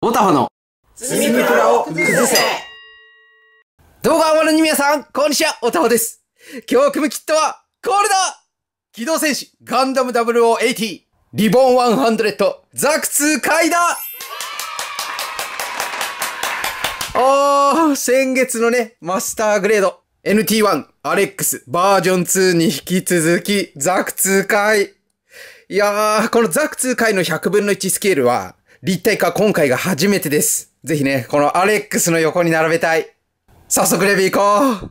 オタファの積みプラを崩せ動画をご覧の皆さん、こんにちは、オタファです。今日組むキットは、これだ機動戦士、ガンダム0080、リボン100、ザク2回だおー、先月のね、マスターグレード、NT1、アレックス、バージョン2に引き続き、ザク2回。いやー、このザク2回の100分の1スケールは、立体化今回が初めてです。ぜひね、このアレックスの横に並べたい。早速レビュー行こう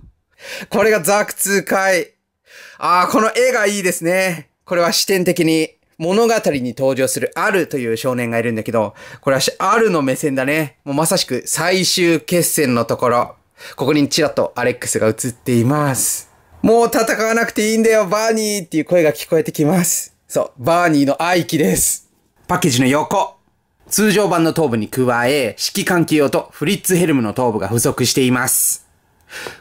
これがザク2回。ああ、この絵がいいですね。これは視点的に物語に登場するアルという少年がいるんだけど、これはアルの目線だね。もうまさしく最終決戦のところ。ここにちらっとアレックスが映っています。もう戦わなくていいんだよ、バーニーっていう声が聞こえてきます。そう、バーニーの愛機です。パッケージの横。通常版の頭部に加え、指揮関係用とフリッツヘルムの頭部が付属しています。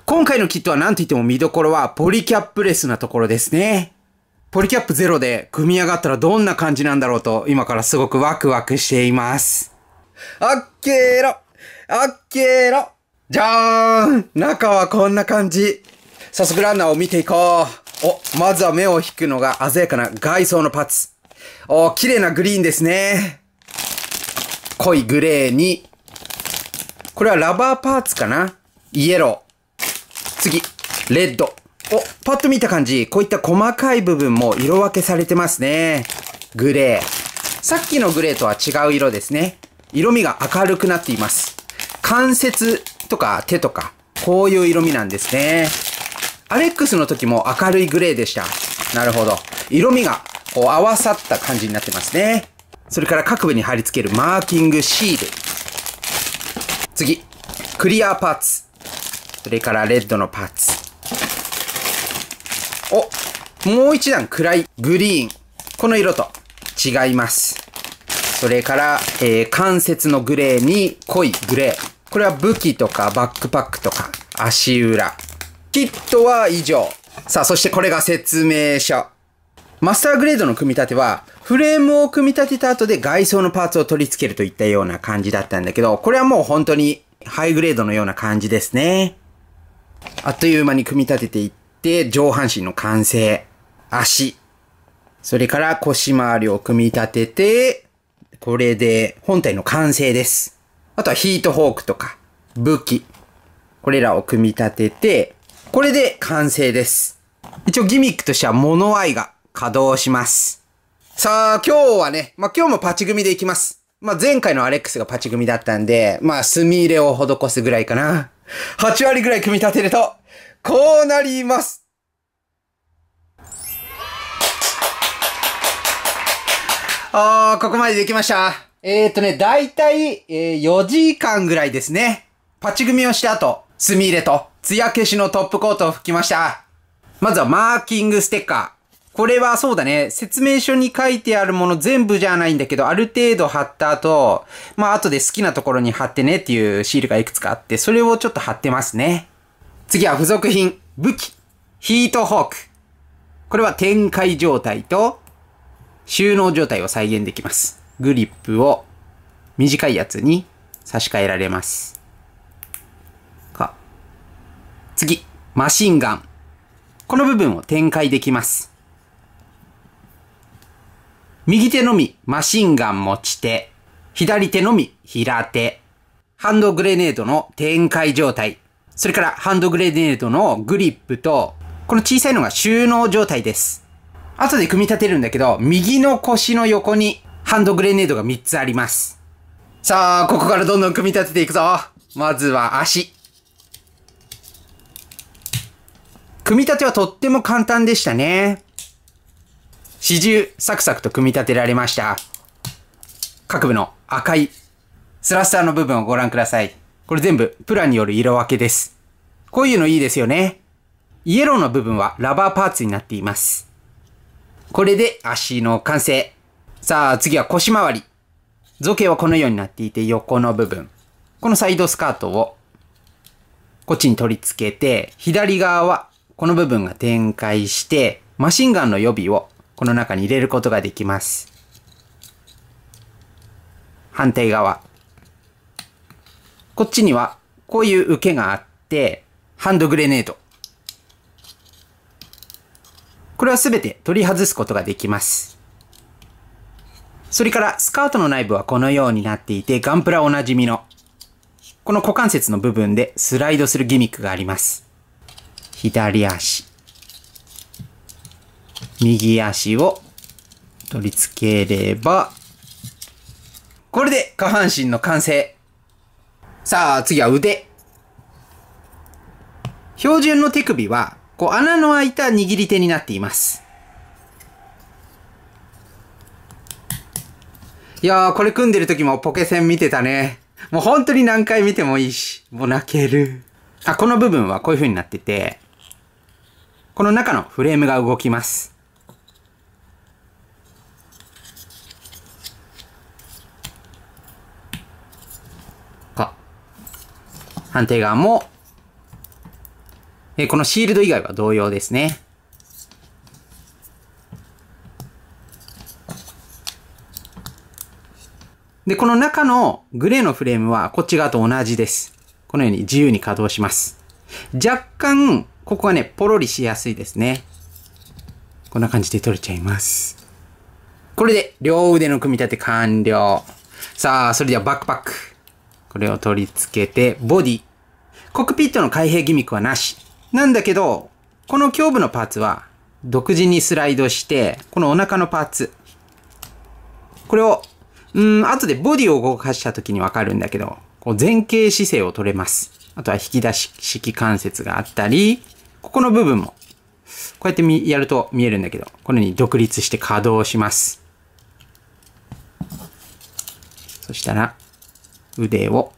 今回のキットは何と言っても見どころはポリキャップレスなところですね。ポリキャップゼロで組み上がったらどんな感じなんだろうと今からすごくワクワクしています。あっけーろあっけーろじゃーん中はこんな感じ。早速ランナーを見ていこう。お、まずは目を引くのが鮮やかな外装のパーツ。お、綺麗なグリーンですね。濃いグレーに、これはラバーパーツかなイエロー。次、レッド。お、パッと見た感じ、こういった細かい部分も色分けされてますね。グレー。さっきのグレーとは違う色ですね。色味が明るくなっています。関節とか手とか、こういう色味なんですね。アレックスの時も明るいグレーでした。なるほど。色味がこう合わさった感じになってますね。それから各部に貼り付けるマーキングシール。次、クリアパーツ。それからレッドのパーツ。お、もう一段暗いグリーン。この色と違います。それから、えー、関節のグレーに濃いグレー。これは武器とかバックパックとか足裏。キットは以上。さあ、そしてこれが説明書。マスターグレードの組み立ては、フレームを組み立てた後で外装のパーツを取り付けるといったような感じだったんだけど、これはもう本当にハイグレードのような感じですね。あっという間に組み立てていって、上半身の完成、足、それから腰回りを組み立てて、これで本体の完成です。あとはヒートホークとか、武器、これらを組み立てて、これで完成です。一応ギミックとしてはモノアイが稼働します。さあ、今日はね、まあ、今日もパチ組でいきます。まあ、前回のアレックスがパチ組だったんで、まあ、墨入れを施すぐらいかな。8割ぐらい組み立てると、こうなります。ああ、ここまでできました。えー、っとね、だいたい、えー、4時間ぐらいですね。パチ組をした後、墨入れと、艶消しのトップコートを吹きました。まずはマーキングステッカー。これはそうだね、説明書に書いてあるもの全部じゃないんだけど、ある程度貼った後、まあ後で好きなところに貼ってねっていうシールがいくつかあって、それをちょっと貼ってますね。次は付属品、武器、ヒートホーク。これは展開状態と収納状態を再現できます。グリップを短いやつに差し替えられます。か。次、マシンガン。この部分を展開できます。右手のみマシンガン持ち手、左手のみ平手、ハンドグレネードの展開状態、それからハンドグレネードのグリップと、この小さいのが収納状態です。後で組み立てるんだけど、右の腰の横にハンドグレネードが3つあります。さあ、ここからどんどん組み立てていくぞ。まずは足。組み立てはとっても簡単でしたね。始終サクサクと組み立てられました。各部の赤いスラスターの部分をご覧ください。これ全部プラによる色分けです。こういうのいいですよね。イエローの部分はラバーパーツになっています。これで足の完成。さあ次は腰回り。造形はこのようになっていて横の部分。このサイドスカートをこっちに取り付けて、左側はこの部分が展開して、マシンガンの予備をこの中に入れることができます。反対側。こっちにはこういう受けがあって、ハンドグレネード。これはすべて取り外すことができます。それからスカートの内部はこのようになっていて、ガンプラおなじみの、この股関節の部分でスライドするギミックがあります。左足。右足を取り付ければ、これで下半身の完成。さあ、次は腕。標準の手首は、こう穴の開いた握り手になっています。いやー、これ組んでる時もポケセン見てたね。もう本当に何回見てもいいし、もう泣ける。あ、この部分はこういう風になってて、この中のフレームが動きます。反対側も、えこのシールド以外は同様ですね。で、この中のグレーのフレームはこっち側と同じです。このように自由に稼働します。若干、ここはね、ポロリしやすいですね。こんな感じで取れちゃいます。これで両腕の組み立て完了。さあ、それではバックパック。これを取り付けて、ボディ。コックピットの開閉ギミックはなし。なんだけど、この胸部のパーツは独自にスライドして、このお腹のパーツ。これを、うん、後でボディを動かした時にわかるんだけど、こう前傾姿勢を取れます。あとは引き出し式関節があったり、ここの部分も、こうやってみ、やると見えるんだけど、このように独立して稼働します。そしたら、腕を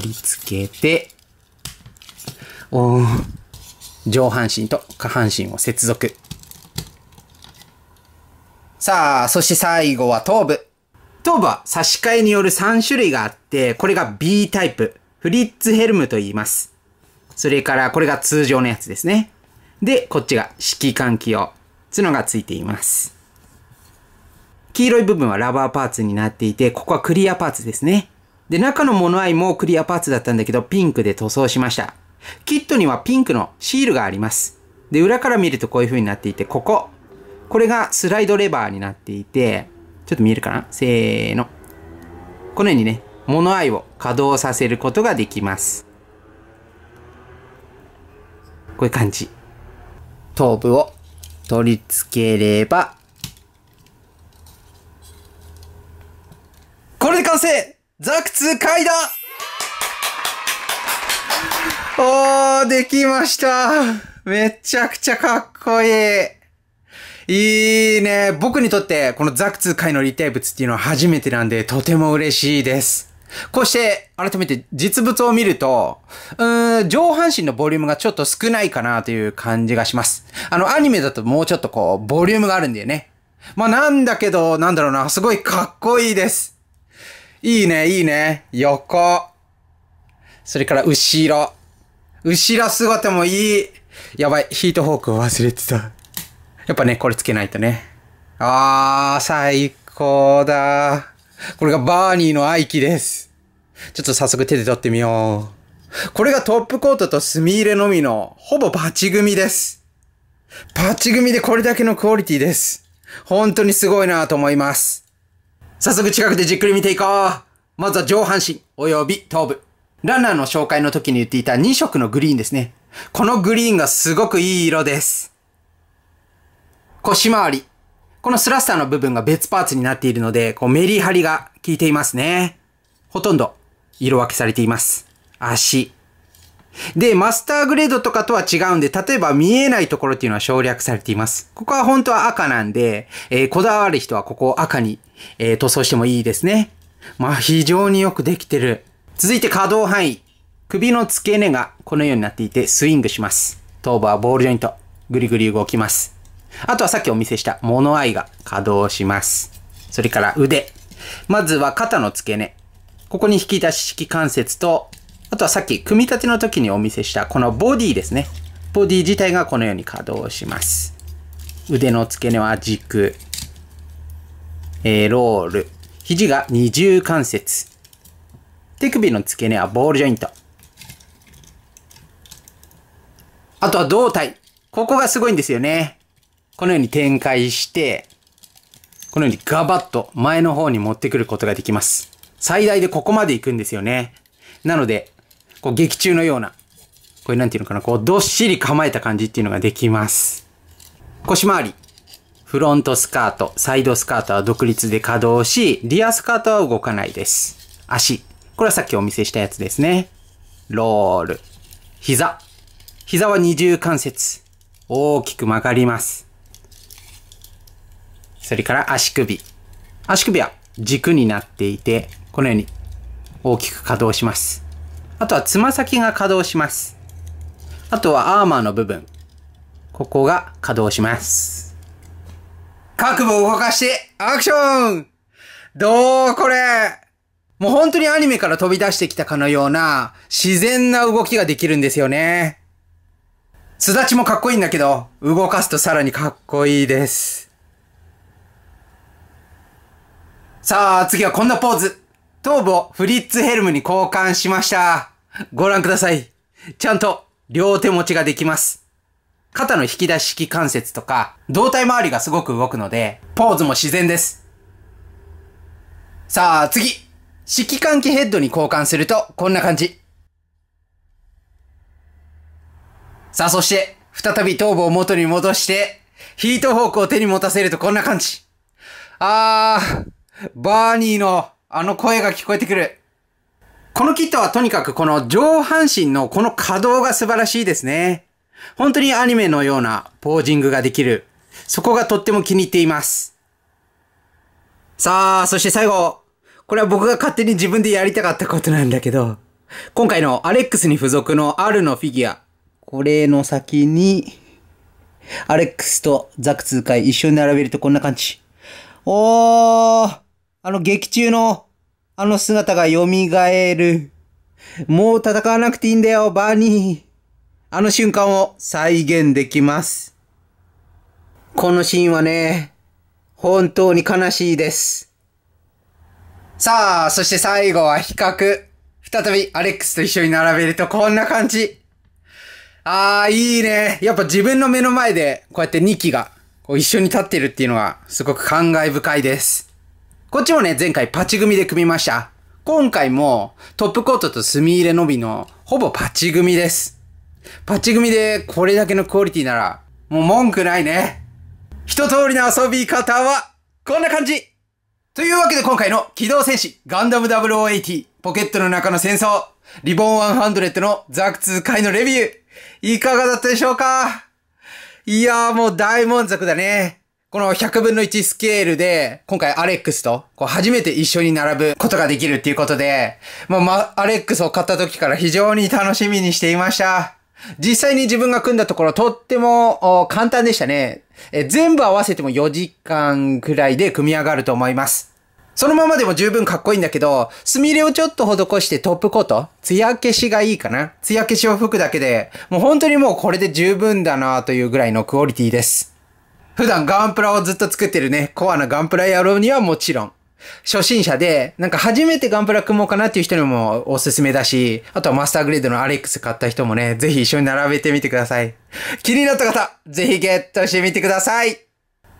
取り付けて、お上半身と下半身を接続。さあ、そして最後は頭部。頭部は差し替えによる3種類があって、これが B タイプ、フリッツヘルムと言います。それから、これが通常のやつですね。で、こっちが指揮換器用。つのがついています。黄色い部分はラバーパーツになっていて、ここはクリアパーツですね。で、中の物合いもクリアパーツだったんだけど、ピンクで塗装しました。キットにはピンクのシールがあります。で、裏から見るとこういう風になっていて、ここ。これがスライドレバーになっていて、ちょっと見えるかなせーの。このようにね、物合いを稼働させることができます。こういう感じ。頭部を取り付ければ、これで完成ザクツ階段おー、できましためちゃくちゃかっこいいいいね。僕にとってこのザクツ界の立体物っていうのは初めてなんでとても嬉しいです。こうして、改めて実物を見ると、うん、上半身のボリュームがちょっと少ないかなという感じがします。あの、アニメだともうちょっとこう、ボリュームがあるんだよね。まあ、なんだけど、なんだろうな、すごいかっこいいです。いいね、いいね。横。それから、後ろ。後ろ姿もいい。やばい、ヒートホークを忘れてた。やっぱね、これつけないとね。あー、最高だ。これがバーニーの愛機です。ちょっと早速手で取ってみよう。これがトップコートと墨入れのみの、ほぼパチ組です。パチ組でこれだけのクオリティです。本当にすごいなと思います。早速近くでじっくり見ていこうまずは上半身、及び頭部。ランナーの紹介の時に言っていた2色のグリーンですね。このグリーンがすごくいい色です。腰回り。このスラスターの部分が別パーツになっているので、こうメリハリが効いていますね。ほとんど色分けされています。足、で、マスターグレードとかとは違うんで、例えば見えないところっていうのは省略されています。ここは本当は赤なんで、えー、こだわる人はここを赤に、えー、塗装してもいいですね。まあ非常によくできてる。続いて可動範囲。首の付け根がこのようになっていてスイングします。頭部はボールジョイント。ぐりぐり動きます。あとはさっきお見せした物合いが稼働します。それから腕。まずは肩の付け根。ここに引き出し式関節とあとはさっき組み立ての時にお見せしたこのボディですね。ボディ自体がこのように稼働します。腕の付け根は軸、えー、ロール、肘が二重関節、手首の付け根はボールジョイント。あとは胴体。ここがすごいんですよね。このように展開して、このようにガバッと前の方に持ってくることができます。最大でここまで行くんですよね。なので、こう劇中のような、これなんていうのかな、こうどっしり構えた感じっていうのができます。腰回り。フロントスカート、サイドスカートは独立で稼働し、リアスカートは動かないです。足。これはさっきお見せしたやつですね。ロール。膝。膝は二重関節。大きく曲がります。それから足首。足首は軸になっていて、このように大きく稼働します。あとはつま先が稼働します。あとはアーマーの部分。ここが稼働します。各部を動かしてアクションどうこれもう本当にアニメから飛び出してきたかのような自然な動きができるんですよね。すだちもかっこいいんだけど、動かすとさらにかっこいいです。さあ、次はこんなポーズ。頭部をフリッツヘルムに交換しました。ご覧ください。ちゃんと両手持ちができます。肩の引き出し式関節とか、胴体周りがすごく動くので、ポーズも自然です。さあ、次指揮換気ヘッドに交換すると、こんな感じ。さあ、そして、再び頭部を元に戻して、ヒートホークを手に持たせるとこんな感じ。あー、バーニーのあの声が聞こえてくる。このキットはとにかくこの上半身のこの可動が素晴らしいですね。本当にアニメのようなポージングができる。そこがとっても気に入っています。さあ、そして最後。これは僕が勝手に自分でやりたかったことなんだけど。今回のアレックスに付属の R のフィギュア。これの先に、アレックスとザク2回一緒に並べるとこんな感じ。おーあの劇中の、あの姿が蘇る。もう戦わなくていいんだよ、バーニー。あの瞬間を再現できます。このシーンはね、本当に悲しいです。さあ、そして最後は比較。再びアレックスと一緒に並べるとこんな感じ。ああ、いいね。やっぱ自分の目の前でこうやって2機がこう一緒に立ってるっていうのはすごく感慨深いです。こっちもね、前回パチ組で組みました。今回もトップコートと墨入れのびのほぼパチ組です。パチ組でこれだけのクオリティならもう文句ないね。一通りの遊び方はこんな感じというわけで今回の機動戦士ガンダム0080ポケットの中の戦争リボン100のザク2回のレビューいかがだったでしょうかいやーもう大満足だね。この100分の1スケールで、今回アレックスと、こう、初めて一緒に並ぶことができるっていうことで、もう、ま、アレックスを買った時から非常に楽しみにしていました。実際に自分が組んだところ、とっても簡単でしたね。え全部合わせても4時間くらいで組み上がると思います。そのままでも十分かっこいいんだけど、スミレをちょっと施してトップコート、ヤ消しがいいかなヤ消しを吹くだけで、もう本当にもうこれで十分だなというぐらいのクオリティです。普段ガンプラをずっと作ってるね、コアなガンプラ野郎にはもちろん、初心者で、なんか初めてガンプラ組もうかなっていう人にもおすすめだし、あとはマスターグレードのアレックス買った人もね、ぜひ一緒に並べてみてください。気になった方、ぜひゲットしてみてください。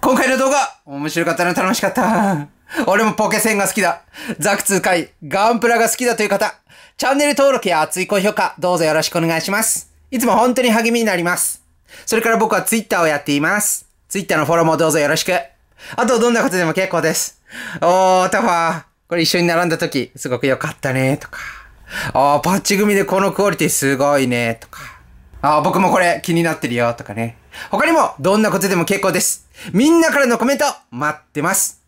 今回の動画、面白かったな、楽しかった。俺もポケセンが好きだ。ザク2回、ガンプラが好きだという方、チャンネル登録や熱い高評価、どうぞよろしくお願いします。いつも本当に励みになります。それから僕は Twitter をやっています。ツイッターのフォローもどうぞよろしく。あと、どんなことでも結構です。おー、タファー。これ一緒に並んだ時、すごく良かったね、とか。あー、パッチ組でこのクオリティすごいね、とか。あー、僕もこれ気になってるよ、とかね。他にも、どんなことでも結構です。みんなからのコメント、待ってます。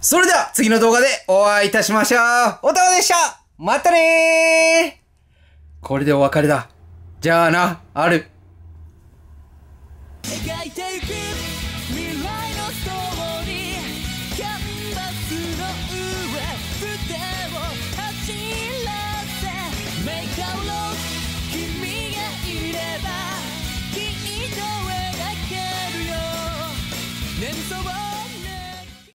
それでは、次の動画でお会いいたしましょう。おたわでしたまたねーこれでお別れだ。じゃあな、ある。